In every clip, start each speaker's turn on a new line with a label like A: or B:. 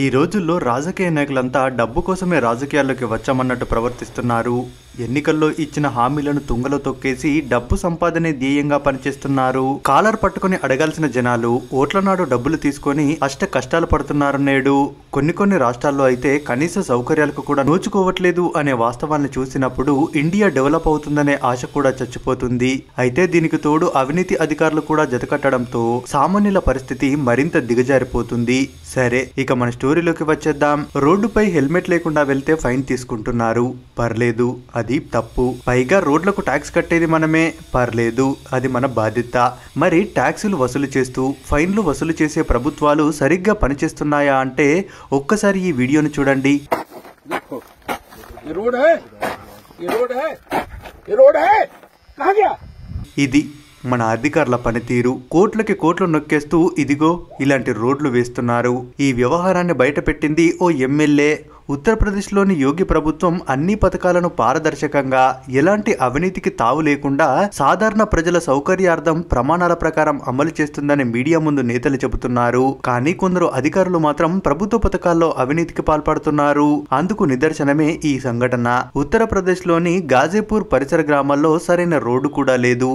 A: ఈ రోజుల్లో రాజకీయ నాయకులంతా డబ్బు కోసమే రాజకీయాల్లోకి వచ్చామన్నట్టు ప్రవర్తిస్తున్నారు ఎన్నికల్లో ఇచ్చిన హామీలను తుంగలో తొక్కేసి డబ్బు సంపాదనే ధ్యేయంగా పనిచేస్తున్నారు కాలర్ పట్టుకుని అడగాల్సిన జనాలు ఓట్ల నాడు డబ్బులు తీసుకొని అష్ట కష్టాలు పడుతున్నారు నేడు కొన్ని కొన్ని రాష్ట్రాల్లో అయితే కనీస సౌకర్యాలకు కూడా నోచుకోవట్లేదు అనే వాస్తవాన్ని చూసినప్పుడు ఇండియా డెవలప్ అవుతుందనే ఆశ కూడా చచ్చిపోతుంది అయితే దీనికి తోడు అవినీతి అధికారులు కూడా జతకట్టడంతో సామాన్యుల పరిస్థితి మరింత దిగజారిపోతుంది సరే ఇక మన స్టోరీలోకి వచ్చేద్దాం రోడ్డుపై హెల్మెట్ లేకుండా వెళ్తే ఫైన్ తీసుకుంటున్నారు పర్లేదు అది తప్పు పైగా రోడ్లకు ట్యాక్స్ కట్టేది మనమే పర్లేదు అది మన బాధ్యత మరి ట్యాక్సులు వసూలు చేస్తూ ఫైన్లు వసూలు చేసే ప్రభుత్వాలు సరిగ్గా పనిచేస్తున్నాయా అంటే ఒక్కసారి ఈ వీడియోను చూడండి ఇది మన అధికారుల పనితీరు కోట్లకి కోట్లు నొక్కేస్తూ ఇదిగో ఇలాంటి రోడ్లు వేస్తున్నారు ఈ వ్యవహారాన్ని బయటపెట్టింది ఓ ఎమ్మెల్యే ఉత్తరప్రదేశ్లోని యోగి ప్రభుత్వం అన్ని పథకాలను పారదర్శకంగా ఎలాంటి అవినీతికి తావు లేకుండా సాధారణ ప్రజల సౌకర్యార్థం ప్రమాణాల ప్రకారం అమలు చేస్తుందని మీడియా ముందు నేతలు చెబుతున్నారు కానీ కొందరు అధికారులు మాత్రం ప్రభుత్వ పథకాల్లో అవినీతికి పాల్పడుతున్నారు అందుకు నిదర్శనమే ఈ సంఘటన ఉత్తరప్రదేశ్లోని గాజీపూర్ పరిసర గ్రామాల్లో సరైన రోడ్డు కూడా లేదు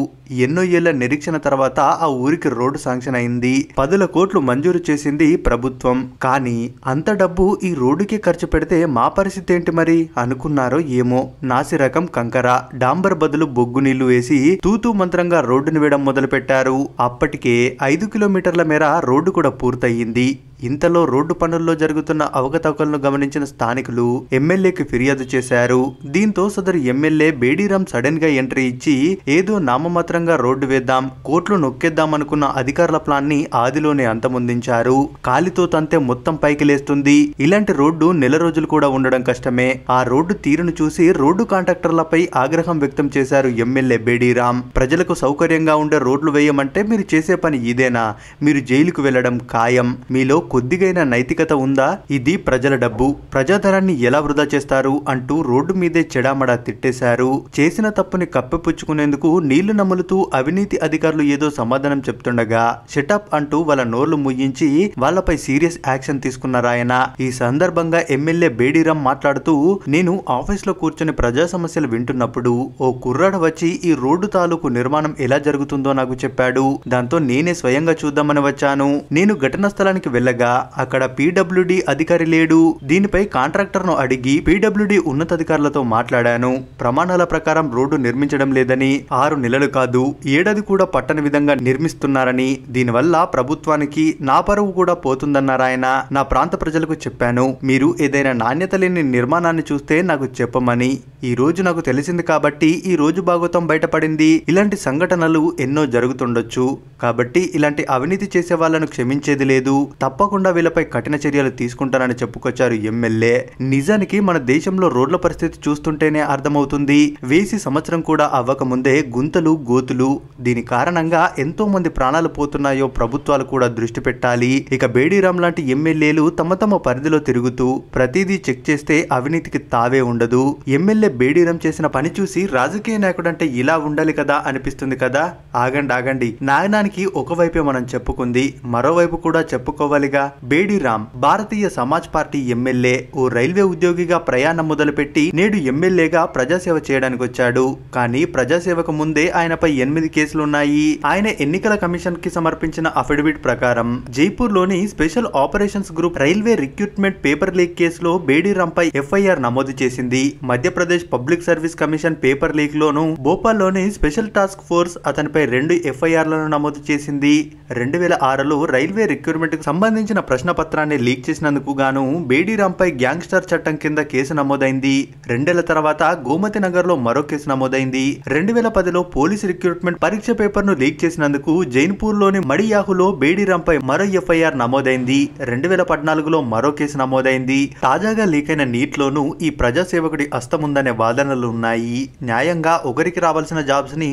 A: ఎన్నో ఏళ్ల నిరీక్షణ తర్వాత ఆ ఊరికి రోడ్డు శాంక్షన్ అయింది పదుల కోట్లు మంజూరు చేసింది ప్రభుత్వం కానీ అంత డబ్బు ఈ రోడ్డుకే ఖర్చు పెడితే మా పరిస్థితి ఏంటి మరి అనుకున్నారో ఏమో నాసి రకం కంకర డాంబర్ బదులు బొగ్గు నీళ్లు వేసి తూతూ మంత్రంగా రోడ్డును వేయడం మొదలుపెట్టారు అప్పటికే ఐదు కిలోమీటర్ల మేర రోడ్డు కూడా పూర్తయింది ఇంతలో రోడ్డు పనుల్లో జరుగుతున్న అవకతవకలను గమనించిన స్థానికులు ఎమ్మెల్యేకి ఫిర్యాదు చేశారు దీంతో సదరు ఎమ్మెల్యే బేడీరామ్ సడన్ గా ఎంట్రీ ఇచ్చి ఏదో నామమాత్రంగా రోడ్డు వేద్దాం కోట్లు నొక్కేద్దాం అనుకున్న అధికారుల ప్లాన్ ని ఆదిలోనే అంతమొందించారు కాలితో తంతే మొత్తం పైకి లేస్తుంది ఇలాంటి రోడ్డు నెల రోజులు కూడా ఉండడం కష్టమే ఆ రోడ్డు తీరును చూసి రోడ్డు కాంట్రాక్టర్లపై ఆగ్రహం వ్యక్తం చేశారు ఎమ్మెల్యే బేడీరామ్ ప్రజలకు సౌకర్యంగా ఉండే రోడ్లు వేయమంటే మీరు చేసే పని ఇదేనా మీరు జైలుకు వెళ్లడం ఖాయం మీలో కొద్దిగైనా నైతికత ఉందా ఇది ప్రజల డబ్బు ప్రజాధనాన్ని ఎలా వృధా చేస్తారు అంటూ రోడ్డు మీదే చెడామడా తిట్టేశారు చేసిన తప్పుని కప్పెపుచ్చుకునేందుకు నీళ్లు నములుతూ అవినీతి అధికారులు ఏదో సమాధానం చెప్తుండగా షటప్ అంటూ వాళ్ళ నోర్లు ముయ్యించి వాళ్ళపై సీరియస్ యాక్షన్ తీసుకున్నారాయన ఈ సందర్భంగా ఎమ్మెల్యే బేడిరామ్ మాట్లాడుతూ నేను ఆఫీస్లో కూర్చొని ప్రజా సమస్యలు వింటున్నప్పుడు ఓ కుర్రాడు వచ్చి ఈ రోడ్డు తాలూకు నిర్మాణం ఎలా జరుగుతుందో నాకు చెప్పాడు దాంతో నేనే స్వయంగా చూద్దామని వచ్చాను నేను ఘటనా స్థలానికి వెళ్ళగా కోరగా అక్కడ పీడబ్ల్యూడి అధికారి లేడు దీనిపై కాంట్రాక్టర్ను అడిగి పీడబ్ల్యూడి ఉన్నతాధికారులతో మాట్లాడాను ప్రమాణాల ప్రకారం రోడ్డు నిర్మించడం లేదని ఆరు నెలలు కాదు ఏడాది కూడా పట్టణ విధంగా నిర్మిస్తున్నారని దీనివల్ల ప్రభుత్వానికి నా పరువు కూడా పోతుందన్నారాయన నా ప్రాంత ప్రజలకు చెప్పాను మీరు ఏదైనా నాణ్యత లేని నిర్మాణాన్ని చూస్తే నాకు చెప్పమని ఈ రోజు నాకు తెలిసింది కాబట్టి ఈ రోజు భాగవతం బయటపడింది ఇలాంటి సంఘటనలు ఎన్నో జరుగుతుండొచ్చు కాబట్టి ఇలాంటి అవినీతి చేసే వాళ్ళను క్షమించేది లేదు తప్ప తప్పకుండా వీళ్ళపై కఠిన చర్యలు తీసుకుంటానని చెప్పుకొచ్చారు ఎమ్మెల్యే నిజానికి మన దేశంలో రోడ్ల పరిస్థితి చూస్తుంటేనే అర్థమవుతుంది వేసి సంవత్సరం కూడా అవ్వకముందే గుంతలు గోతులు దీని కారణంగా ఎంతో మంది ప్రాణాలు పోతున్నాయో ప్రభుత్వాలు కూడా దృష్టి పెట్టాలి ఇక బేడీరామ్ లాంటి ఎమ్మెల్యేలు తమ తమ పరిధిలో తిరుగుతూ ప్రతిదీ చెక్ చేస్తే అవినీతికి తావే ఉండదు ఎమ్మెల్యే బేడీరామ్ చేసిన పని చూసి రాజకీయ నాయకుడు అంటే ఇలా ఉండాలి కదా అనిపిస్తుంది కదా ఆగండి ఆగండి నాయనానికి ఒకవైపే మనం చెప్పుకుంది మరోవైపు కూడా చెప్పుకోవాలి అధ్యక్షుడిగా బేడిరామ్ భారతీయ సమాజ్ పార్టీ ఎమ్మెల్యే ఓ రైల్వే ఉద్యోగిగా ప్రయాణం మొదలుపెట్టి నేడు ఎమ్మెల్యేగా ప్రజాసేవ చేయడానికి వచ్చాడు కానీ ప్రజాసేవకు ముందే ఆయనపై ఎనిమిది కేసులున్నాయి ఆయన ఎన్నికల కమిషన్ కి సమర్పించిన అఫిడవిట్ ప్రకారం జైపూర్ లోని special operations group railway recruitment paper leak కేసులో బేడిరామ్ పై ఎఫ్ఐఆర్ నమోదు చేసింది Madhya Pradesh public service commission paper leak లోను భోపాల్ లోని స్పెషల్ టాస్క్ ఫోర్స్ అతనిపై రెండు ఎఫ్ఐఆర్లను నమోదు చేసింది రెండు వేల ఆరులో రైల్వే రిక్రూట్మెంట్ సంబంధించి సంబంధించిన ప్రశ్నపత్రాన్ని లీక్ చేసినందుకు గాను బేడీరాంపై గ్యాంగ్స్టర్ చట్టం కింద కేసు నమోదైంది రెండేళ్ల తర్వాత గోమతి నగర్ లో మరో కేసు నమోదైంది రెండు వేల పదిలో పోలీస్ రిక్రూట్మెంట్ పరీక్ష పేపర్ ను లీక్ చేసినందుకు జైన్పూర్ లోని మడియాహులో బేడీరాంపై మరో ఎఫ్ఐఆర్ నమోదైంది రెండు వేల పద్నాలుగులో మరో కేసు నమోదైంది తాజాగా లీక్ అయిన నీటిలోనూ ఈ ప్రజాసేవకుడి అస్తముందనే వాదనలు ఉన్నాయి న్యాయంగా ఒకరికి రావాల్సిన జాబ్స్ ని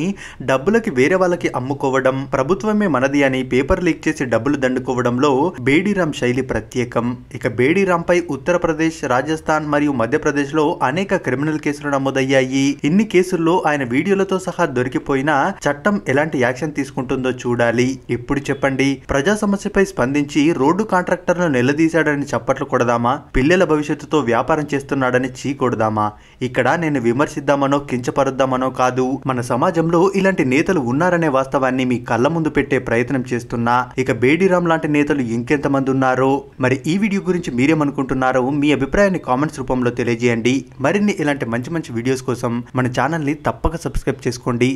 A: డబ్బులకి వేరే వాళ్ళకి అమ్ముకోవడం ప్రభుత్వమే మనది అని పేపర్ లీక్ చేసి డబ్బులు దండుకోవడంలో బేడీ బేడిరామ్ శైలి ప్రత్యేకం ఇక పై ఉత్తరప్రదేశ్ రాజస్థాన్ మరియు మధ్యప్రదేశ్లో అనేక క్రిమినల్ కేసులు నమోదయ్యాయి ఇన్ని కేసుల్లో ఆయన వీడియోలతో సహా దొరికిపోయినా చట్టం ఎలాంటి యాక్షన్ తీసుకుంటుందో చూడాలి ఇప్పుడు చెప్పండి ప్రజా సమస్యపై స్పందించి రోడ్డు కాంట్రాక్టర్ను నిలదీశాడని చప్పట్లు కొడదామా పిల్లల భవిష్యత్తుతో వ్యాపారం చేస్తున్నాడని చీకొడదామా ఇక్కడ నేను విమర్శిద్దామనో కించపరుద్దామనో కాదు మన సమాజంలో ఇలాంటి నేతలు ఉన్నారనే వాస్తవాన్ని మీ కళ్ళ ముందు పెట్టే ప్రయత్నం చేస్తున్నా ఇక బేడిరామ్ లాంటి నేతలు ఇంకెంత ఎంతమంది ఉన్నారో మరి ఈ వీడియో గురించి మీరేమనుకుంటున్నారో మీ అభిప్రాయాన్ని కామెంట్స్ రూపంలో తెలియజేయండి మరిన్ని ఇలాంటి మంచి మంచి వీడియోస్ కోసం మన ఛానల్ని తప్పక సబ్స్క్రైబ్ చేసుకోండి